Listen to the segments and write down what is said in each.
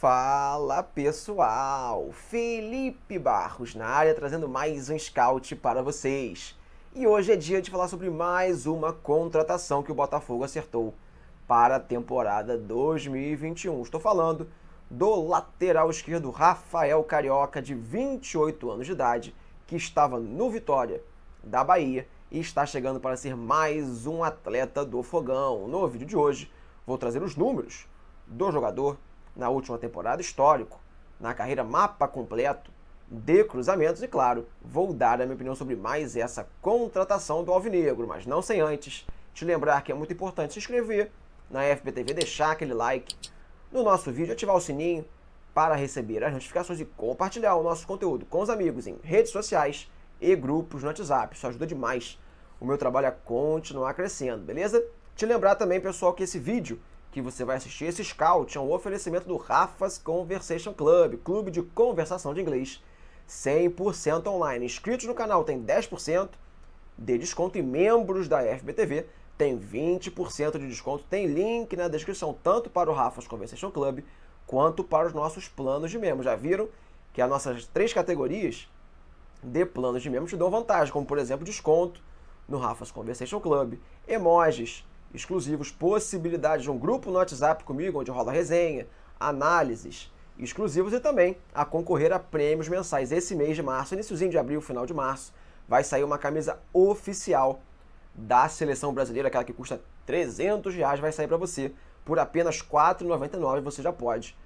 Fala pessoal, Felipe Barros na área trazendo mais um scout para vocês. E hoje é dia de falar sobre mais uma contratação que o Botafogo acertou para a temporada 2021. Estou falando do lateral esquerdo Rafael Carioca, de 28 anos de idade, que estava no Vitória da Bahia e está chegando para ser mais um atleta do Fogão. No vídeo de hoje, vou trazer os números do jogador na última temporada, histórico, na carreira mapa completo de cruzamentos e, claro, vou dar a minha opinião sobre mais essa contratação do Alvinegro, mas não sem antes te lembrar que é muito importante se inscrever na FBTV, deixar aquele like no nosso vídeo, ativar o sininho para receber as notificações e compartilhar o nosso conteúdo com os amigos em redes sociais e grupos no WhatsApp. Isso ajuda demais o meu trabalho a continuar crescendo, beleza? Te lembrar também, pessoal, que esse vídeo que você vai assistir esse scout é um oferecimento do Rafa's Conversation Club, clube de conversação de inglês 100% online. Inscritos no canal tem 10% de desconto e membros da FBTV tem 20% de desconto. Tem link na descrição tanto para o Rafa's Conversation Club quanto para os nossos planos de membros. Já viram que as nossas três categorias de planos de membros te dão vantagem, como por exemplo desconto no Rafa's Conversation Club, emojis exclusivos, possibilidade de um grupo no WhatsApp comigo, onde rola resenha, análises exclusivos e também a concorrer a prêmios mensais. Esse mês de março, iníciozinho de abril, final de março, vai sair uma camisa oficial da seleção brasileira, aquela que custa 300 reais, vai sair para você por apenas R$ 4,99. Você já pode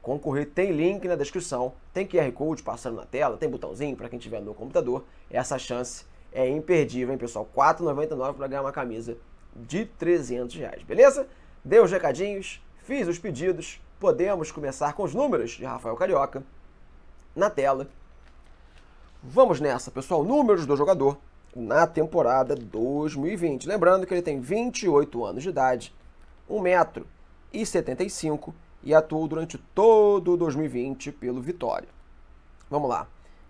concorrer. Tem link na descrição, tem QR Code passando na tela, tem botãozinho para quem tiver no computador. Essa chance é imperdível, hein, pessoal? R$ 4,99 para ganhar uma camisa de 300 reais, beleza? Dei os recadinhos, fiz os pedidos, podemos começar com os números de Rafael Carioca na tela. Vamos nessa, pessoal. Números do jogador na temporada 2020. Lembrando que ele tem 28 anos de idade, 1,75m e atuou durante todo 2020 pelo Vitória. Vamos lá.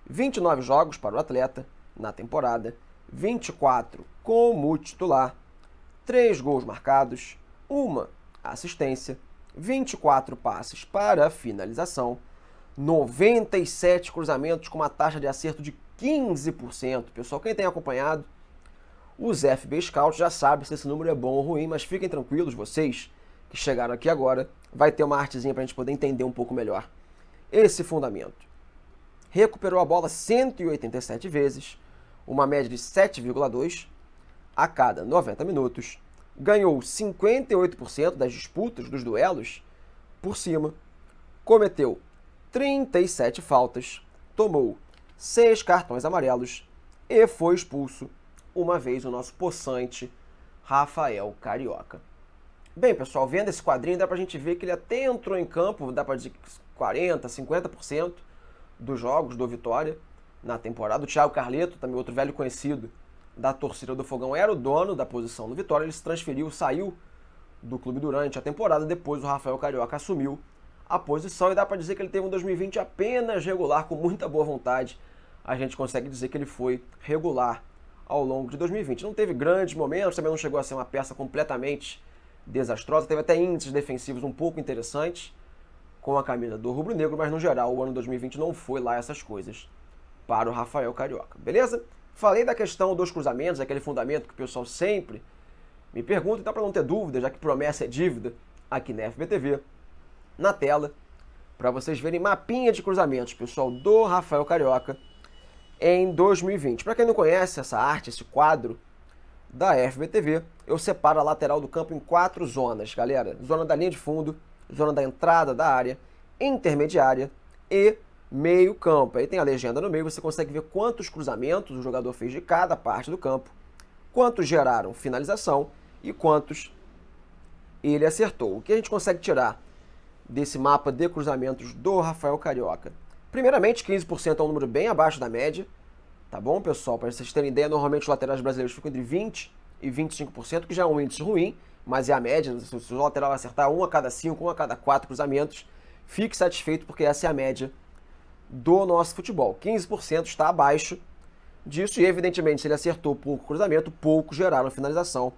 29 jogos para o atleta na temporada, 24 como titular 3 gols marcados, uma assistência, 24 passes para a finalização, 97 cruzamentos com uma taxa de acerto de 15%. Pessoal, quem tem acompanhado os FB Scouts já sabe se esse número é bom ou ruim, mas fiquem tranquilos, vocês que chegaram aqui agora, vai ter uma artezinha para a gente poder entender um pouco melhor esse fundamento. Recuperou a bola 187 vezes, uma média de 7,2 a cada 90 minutos, ganhou 58% das disputas dos duelos por cima, cometeu 37 faltas, tomou 6 cartões amarelos e foi expulso uma vez o nosso possante Rafael Carioca. Bem, pessoal, vendo esse quadrinho dá pra gente ver que ele até entrou em campo, dá pra dizer 40, 50% dos jogos do Vitória na temporada. O Thiago Carleto, também outro velho conhecido, da torcida do Fogão era o dono da posição do Vitória, ele se transferiu, saiu do clube durante a temporada, depois o Rafael Carioca assumiu a posição e dá para dizer que ele teve um 2020 apenas regular, com muita boa vontade. A gente consegue dizer que ele foi regular ao longo de 2020. Não teve grandes momentos, também não chegou a ser uma peça completamente desastrosa, teve até índices defensivos um pouco interessantes com a camisa do rubro-negro, mas no geral o ano 2020 não foi lá essas coisas para o Rafael Carioca, beleza? Falei da questão dos cruzamentos, aquele fundamento que o pessoal sempre me pergunta, então para não ter dúvida, já que promessa é dívida, aqui na FBTV, na tela, para vocês verem mapinha de cruzamentos, pessoal, do Rafael Carioca em 2020. Para quem não conhece essa arte, esse quadro da FBTV, eu separo a lateral do campo em quatro zonas, galera. Zona da linha de fundo, zona da entrada da área, intermediária e meio campo. Aí tem a legenda no meio, você consegue ver quantos cruzamentos o jogador fez de cada parte do campo, quantos geraram finalização e quantos ele acertou. O que a gente consegue tirar desse mapa de cruzamentos do Rafael Carioca? Primeiramente, 15% é um número bem abaixo da média, tá bom, pessoal? Para vocês terem ideia, normalmente os laterais brasileiros ficam entre 20% e 25%, que já é um índice ruim, mas é a média. Se o lateral acertar um a cada cinco, um a cada quatro cruzamentos, fique satisfeito, porque essa é a média do nosso futebol. 15% está abaixo disso e, evidentemente, se ele acertou pouco cruzamento, pouco geraram finalização.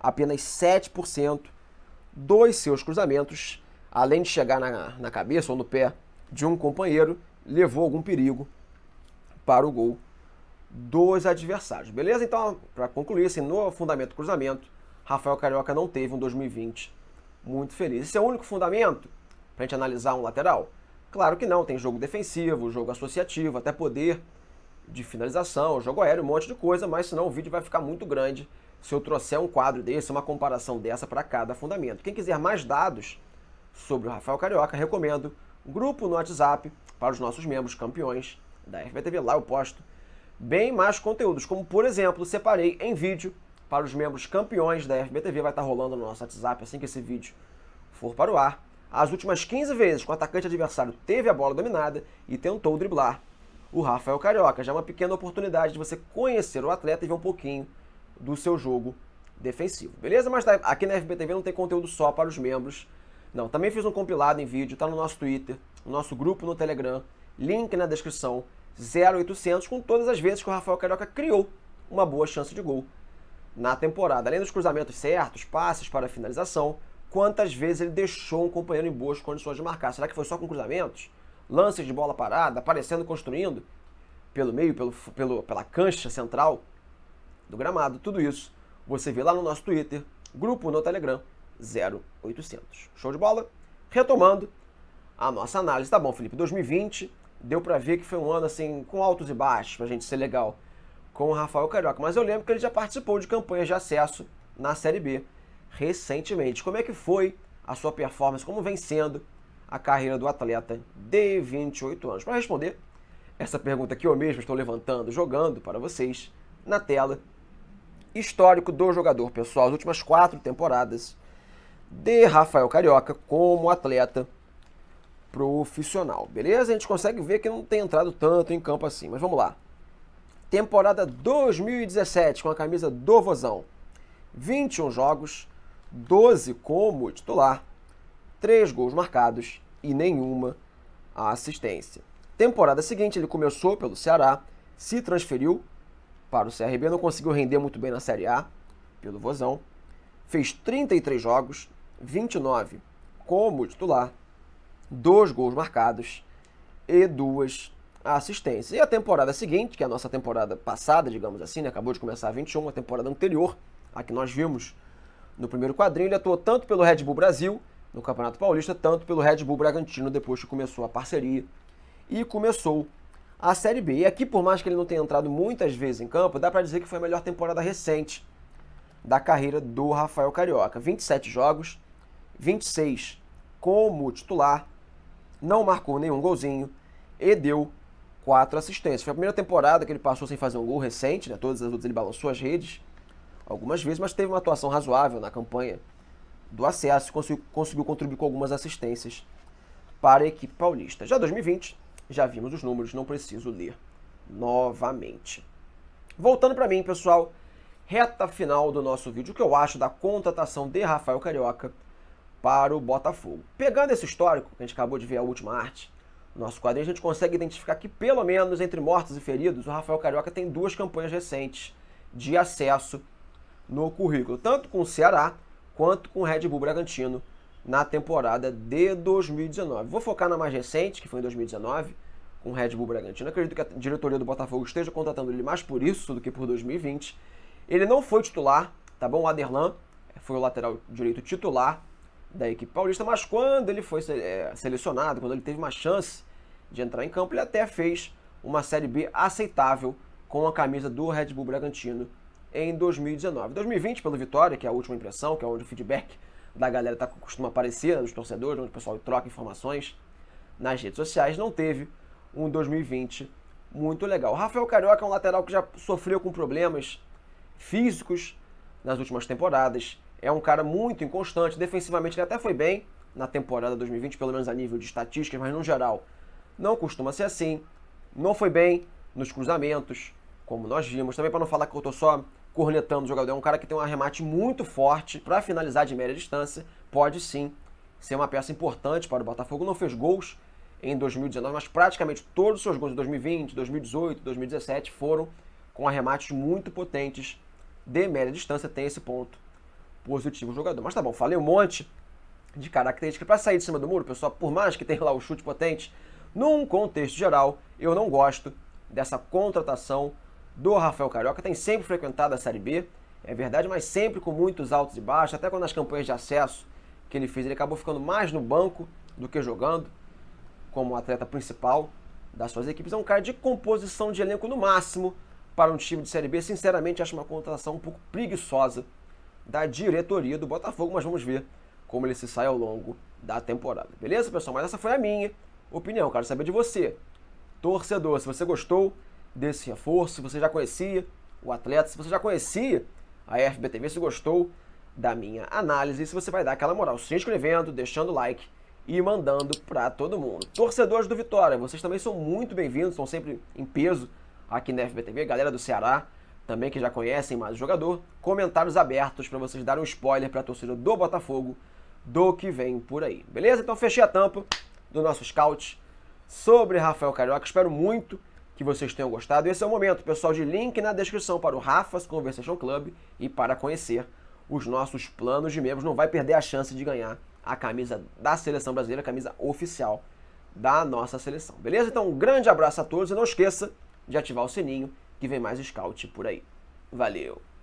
Apenas 7% dos seus cruzamentos, além de chegar na, na cabeça ou no pé de um companheiro, levou algum perigo para o gol dos adversários. Beleza? Então, para concluir, assim, no fundamento cruzamento, Rafael Carioca não teve um 2020 muito feliz. Esse é o único fundamento para a gente analisar um lateral? Claro que não, tem jogo defensivo, jogo associativo, até poder de finalização, jogo aéreo, um monte de coisa, mas senão o vídeo vai ficar muito grande se eu trouxer um quadro desse, uma comparação dessa para cada fundamento. Quem quiser mais dados sobre o Rafael Carioca, recomendo um grupo no WhatsApp para os nossos membros campeões da FBTV. Lá eu posto bem mais conteúdos, como por exemplo, separei em vídeo para os membros campeões da FBTV, vai estar tá rolando no nosso WhatsApp assim que esse vídeo for para o ar as últimas 15 vezes que o atacante adversário teve a bola dominada e tentou driblar o Rafael Carioca. Já é uma pequena oportunidade de você conhecer o atleta e ver um pouquinho do seu jogo defensivo. Beleza? Mas tá, aqui na FBTV não tem conteúdo só para os membros. Não, também fiz um compilado em vídeo, tá no nosso Twitter, no nosso grupo no Telegram, link na descrição, 0800 com todas as vezes que o Rafael Carioca criou uma boa chance de gol na temporada. Além dos cruzamentos certos, passes para finalização, quantas vezes ele deixou um companheiro em boas condições de marcar. Será que foi só com cruzamentos? Lances de bola parada, aparecendo, construindo? Pelo meio, pelo, pelo, pela cancha central do gramado. Tudo isso você vê lá no nosso Twitter, grupo no Telegram 0800. Show de bola? Retomando a nossa análise. Tá bom, Felipe, 2020 deu para ver que foi um ano assim com altos e baixos, pra gente ser legal com o Rafael Carioca. Mas eu lembro que ele já participou de campanhas de acesso na Série B recentemente. Como é que foi a sua performance? Como vem sendo a carreira do atleta de 28 anos? Para responder essa pergunta que eu mesmo estou levantando, jogando para vocês na tela, histórico do jogador, pessoal, as últimas quatro temporadas de Rafael Carioca como atleta profissional, beleza? A gente consegue ver que não tem entrado tanto em campo assim, mas vamos lá. Temporada 2017 com a camisa do Vozão. 21 jogos, 12 como titular, 3 gols marcados e nenhuma assistência. Temporada seguinte, ele começou pelo Ceará, se transferiu para o CRB, não conseguiu render muito bem na Série A, pelo Vozão. Fez 33 jogos, 29 como titular, 2 gols marcados e duas assistências. E a temporada seguinte, que é a nossa temporada passada, digamos assim, né? acabou de começar a 21, a temporada anterior, a que nós vimos no primeiro quadrinho, ele atuou tanto pelo Red Bull Brasil, no Campeonato Paulista, tanto pelo Red Bull Bragantino, depois que começou a parceria. E começou a Série B. E aqui, por mais que ele não tenha entrado muitas vezes em campo, dá para dizer que foi a melhor temporada recente da carreira do Rafael Carioca. 27 jogos, 26 como titular, não marcou nenhum golzinho e deu quatro assistências. Foi a primeira temporada que ele passou sem fazer um gol recente, né? Todas as outras ele balançou as redes algumas vezes, mas teve uma atuação razoável na campanha do acesso, conseguiu, conseguiu contribuir com algumas assistências para a equipe paulista. Já 2020, já vimos os números, não preciso ler novamente. Voltando para mim, pessoal, reta final do nosso vídeo, o que eu acho da contratação de Rafael Carioca para o Botafogo. Pegando esse histórico, que a gente acabou de ver a última arte, nosso quadrinho, a gente consegue identificar que, pelo menos entre mortos e feridos, o Rafael Carioca tem duas campanhas recentes de acesso no currículo, tanto com o Ceará quanto com o Red Bull Bragantino na temporada de 2019. Vou focar na mais recente, que foi em 2019, com o Red Bull Bragantino. Acredito que a diretoria do Botafogo esteja contratando ele mais por isso do que por 2020. Ele não foi titular, tá bom? O Aderlan foi o lateral direito titular da equipe paulista, mas quando ele foi eh, selecionado, quando ele teve uma chance de entrar em campo, ele até fez uma Série B aceitável com a camisa do Red Bull Bragantino em 2019. 2020, pelo Vitória, que é a última impressão, que é onde o feedback da galera tá, costuma aparecer, dos torcedores, onde o pessoal troca informações nas redes sociais, não teve um 2020 muito legal. O Rafael Carioca é um lateral que já sofreu com problemas físicos nas últimas temporadas. É um cara muito inconstante. Defensivamente, ele até foi bem na temporada 2020, pelo menos a nível de estatísticas, mas no geral não costuma ser assim. Não foi bem nos cruzamentos, como nós vimos. Também para não falar que eu tô só cornetando o jogador, é um cara que tem um arremate muito forte para finalizar de média distância, pode sim ser uma peça importante para o Botafogo. Não fez gols em 2019, mas praticamente todos os seus gols de 2020, 2018, 2017 foram com arremates muito potentes de média distância, tem esse ponto positivo o jogador. Mas tá bom, falei um monte de características para sair de cima do muro, pessoal, por mais que tenha lá o chute potente, num contexto geral, eu não gosto dessa contratação do Rafael Carioca, tem sempre frequentado a Série B, é verdade, mas sempre com muitos altos e baixos, até quando nas campanhas de acesso que ele fez, ele acabou ficando mais no banco do que jogando como atleta principal das suas equipes. É um cara de composição de elenco no máximo para um time de Série B. Sinceramente, acho uma contratação um pouco preguiçosa da diretoria do Botafogo, mas vamos ver como ele se sai ao longo da temporada. Beleza, pessoal? Mas essa foi a minha opinião. Quero saber de você, torcedor, se você gostou desse reforço, se você já conhecia o atleta, se você já conhecia a FBTV, se gostou da minha análise, se você vai dar aquela moral se inscrevendo, deixando like e mandando para todo mundo. Torcedores do Vitória, vocês também são muito bem-vindos, estão sempre em peso aqui na FBTV, galera do Ceará também que já conhecem mais o jogador, comentários abertos para vocês darem um spoiler para a torcida do Botafogo do que vem por aí. Beleza? Então fechei a tampa do nosso scout sobre Rafael Carioca. Espero muito que vocês tenham gostado. Esse é o momento, pessoal, de link na descrição para o Rafa's Conversation Club e para conhecer os nossos planos de membros. Não vai perder a chance de ganhar a camisa da seleção brasileira, a camisa oficial da nossa seleção. Beleza? Então, um grande abraço a todos e não esqueça de ativar o sininho que vem mais scout por aí. Valeu!